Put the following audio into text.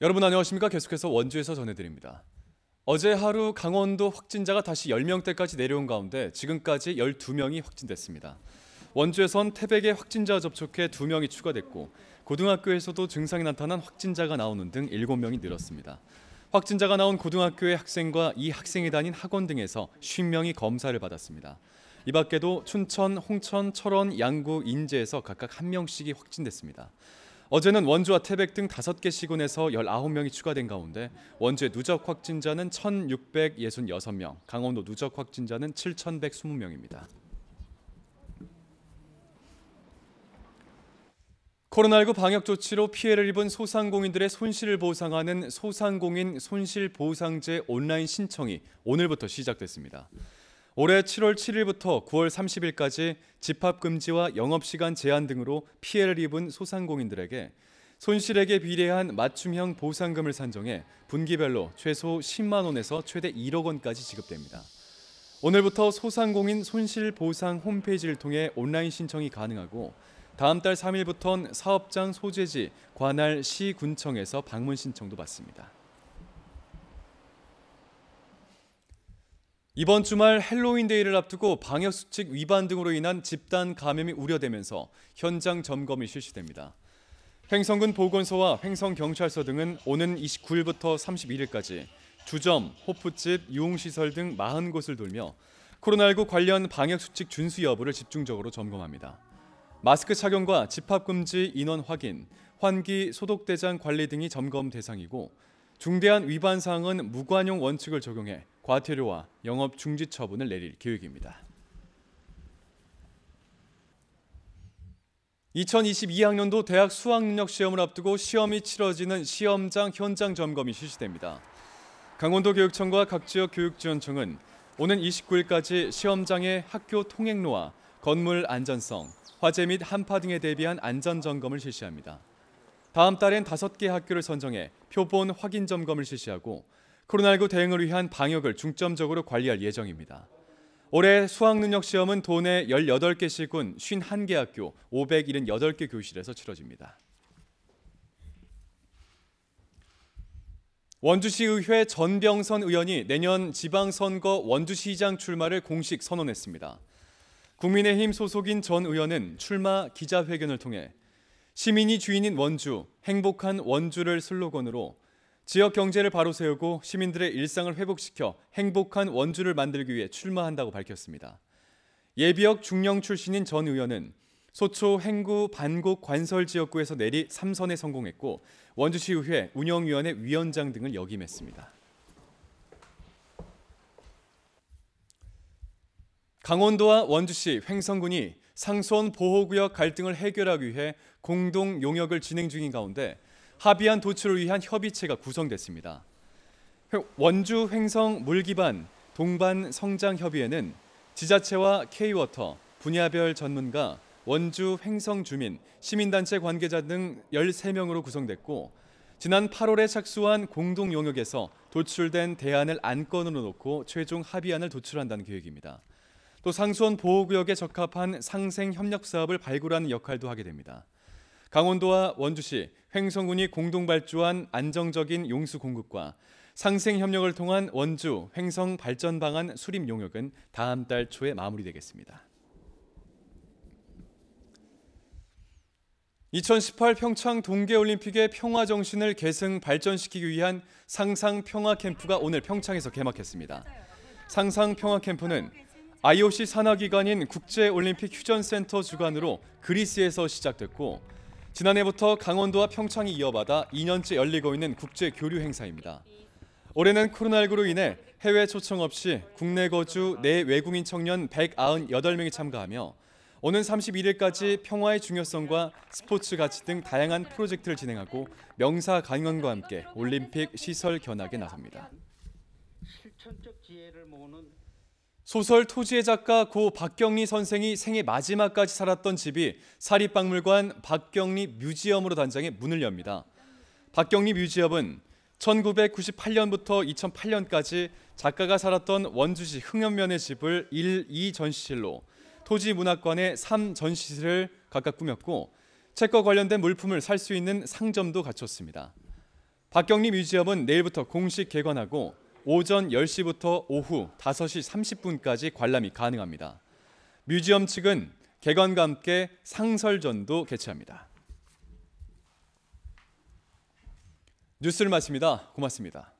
여러분 안녕하십니까? 계속해서 원주에서 전해드립니다. 어제 하루 강원도 확진자가 다시 10명대까지 내려온 가운데 지금까지 12명이 확진됐습니다. 원주에선 태백에 확진자 와 접촉해 2명이 추가됐고 고등학교에서도 증상이 나타난 확진자가 나오는 등 7명이 늘었습니다. 확진자가 나온 고등학교의 학생과 이 학생이 다닌 학원 등에서 50명이 검사를 받았습니다. 이 밖에도 춘천, 홍천, 철원, 양구, 인제에서 각각 한 명씩이 확진됐습니다. 어제는 원주와 태백 등 5개 시군에서 19명이 추가된 가운데 원주의 누적 확진자는 1,666명, 강원도 누적 확진자는 7,120명입니다. 코로나19 방역 조치로 피해를 입은 소상공인들의 손실을 보상하는 소상공인 손실보상제 온라인 신청이 오늘부터 시작됐습니다. 올해 7월 7일부터 9월 30일까지 집합금지와 영업시간 제한 등으로 피해를 입은 소상공인들에게 손실액에 비례한 맞춤형 보상금을 산정해 분기별로 최소 10만 원에서 최대 1억 원까지 지급됩니다. 오늘부터 소상공인 손실보상 홈페이지를 통해 온라인 신청이 가능하고 다음 달 3일부터는 사업장 소재지 관할 시군청에서 방문 신청도 받습니다. 이번 주말 헬로윈데이를 앞두고 방역수칙 위반 등으로 인한 집단 감염이 우려되면서 현장 점검이 실시됩니다. 횡성군 보건소와 횡성경찰서 등은 오는 29일부터 31일까지 주점, 호프집, 유흥시설 등 40곳을 돌며 코로나19 관련 방역수칙 준수 여부를 집중적으로 점검합니다. 마스크 착용과 집합 금지 인원 확인, 환기, 소독 대장 관리 등이 점검 대상이고 중대한 위반 사항은 무관용 원칙을 적용해 과태료와 영업 중지 처분을 내릴 계획입니다. 2022학년도 대학 수학능력 시험을 앞두고 시험이 치러지는 시험장 현장 점검이 실시됩니다. 강원도 교육청과 각 지역 교육지원청은 오는 29일까지 시험장의 학교 통행로와 건물 안전성, 화재 및 한파 등에 대비한 안전 점검을 실시합니다. 다음 달엔 5개 학교를 선정해 표본 확인 점검을 실시하고 코로나19 대응을 위한 방역을 중점적으로 관리할 예정입니다. 올해 수학능력시험은 도내 18개 시군 51개 학교 578개 교실에서 치러집니다. 원주시의회 전병선 의원이 내년 지방선거 원주시장 출마를 공식 선언했습니다. 국민의힘 소속인 전 의원은 출마 기자회견을 통해 시민이 주인인 원주, 행복한 원주를 슬로건으로 지역 경제를 바로 세우고 시민들의 일상을 회복시켜 행복한 원주를 만들기 위해 출마한다고 밝혔습니다. 예비역 중령 출신인 전 의원은 소초 행구 반곡 관설 지역구에서 내리 3선에 성공했고 원주시의회 운영위원회 위원장 등을 역임했습니다. 강원도와 원주시, 횡성군이 상수원 보호구역 갈등을 해결하기 위해 공동 용역을 진행 중인 가운데 합의안 도출을 위한 협의체가 구성됐습니다. 원주 횡성 물기반 동반 성장 협의회는 지자체와 K워터, 분야별 전문가, 원주 횡성 주민, 시민단체 관계자 등 13명으로 구성됐고 지난 8월에 착수한 공동 용역에서 도출된 대안을 안건으로 놓고 최종 합의안을 도출한다는 계획입니다. 또 상수원 보호구역에 적합한 상생 협력 사업을 발굴하는 역할도 하게 됩니다. 강원도와 원주시, 횡성군이 공동 발주한 안정적인 용수 공급과 상생 협력을 통한 원주 횡성 발전 방안 수립 용역은 다음 달 초에 마무리되겠습니다. 2018 평창 동계올림픽의 평화 정신을 계승 발전시키기 위한 상상 평화 캠프가 오늘 평창에서 개막했습니다. 상상 평화 캠프는 IOC 산하기관인 국제올림픽 휴전센터 주관으로 그리스에서 시작됐고 지난해부터 강원도와 평창이 이어받아 2년째 열리고 있는 국제 교류 행사입니다. 올해는 코로나19로 인해 해외 초청 없이 국내 거주 내 외국인 청년 198명이 참가하며 오는 31일까지 평화의 중요성과 스포츠 가치 등 다양한 프로젝트를 진행하고 명사 강연과 함께 올림픽 시설 견학에 나섭니다. 실천적 지혜를 모으는 소설 토지의 작가 고 박경리 선생이 생애 마지막까지 살았던 집이 사립박물관 박경리 뮤지엄으로 단장해 문을 엽니다. 박경리 뮤지엄은 1998년부터 2008년까지 작가가 살았던 원주시 흥현면의 집을 1, 2전시실로 토지문학관의 3전시실을 각각 꾸몄고 책과 관련된 물품을 살 수 있는 상점도 갖췄습니다. 박경리 뮤지엄은 내일부터 공식 개관하고 오전 10시부터 오후 5시 30분까지 관람이 가능합니다. 뮤지엄 측은 개관과 함께 상설전도 개최합니다. 뉴스를 마칩니다. 고맙습니다.